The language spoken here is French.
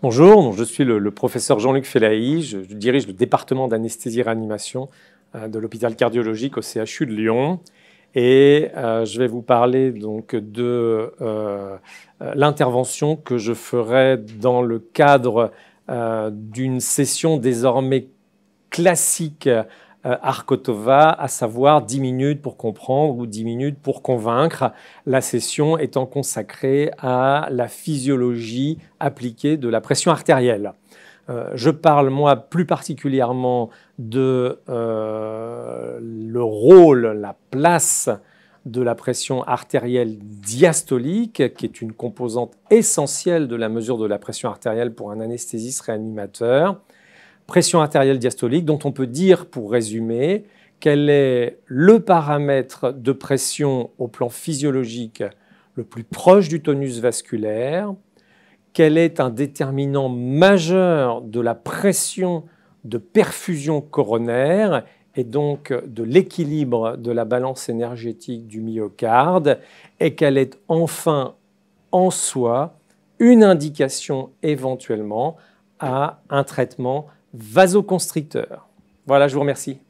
Bonjour, je suis le, professeur Jean-Luc Felaï, je, dirige le département d'anesthésie-réanimation euh, de l'hôpital cardiologique au CHU de Lyon. Et euh, je vais vous parler donc de euh, l'intervention que je ferai dans le cadre d'une session désormais classique euh, Arkotova, à savoir 10 minutes pour comprendre ou 10 minutes pour convaincre, la session étant consacrée à la physiologie appliquée de la pression artérielle. Euh, je parle moi plus particulièrement de euh, le rôle, la place de la pression artérielle diastolique, qui est une composante essentielle de la mesure de la pression artérielle pour un anesthésiste réanimateur pression artérielle diastolique, dont on peut dire, pour résumer, qu'elle est le paramètre de pression au plan physiologique le plus proche du tonus vasculaire, qu'elle est un déterminant majeur de la pression de perfusion coronaire et donc de l'équilibre de la balance énergétique du myocarde, et qu'elle est enfin en soi une indication éventuellement à un traitement vasoconstricteur. Voilà, je vous remercie.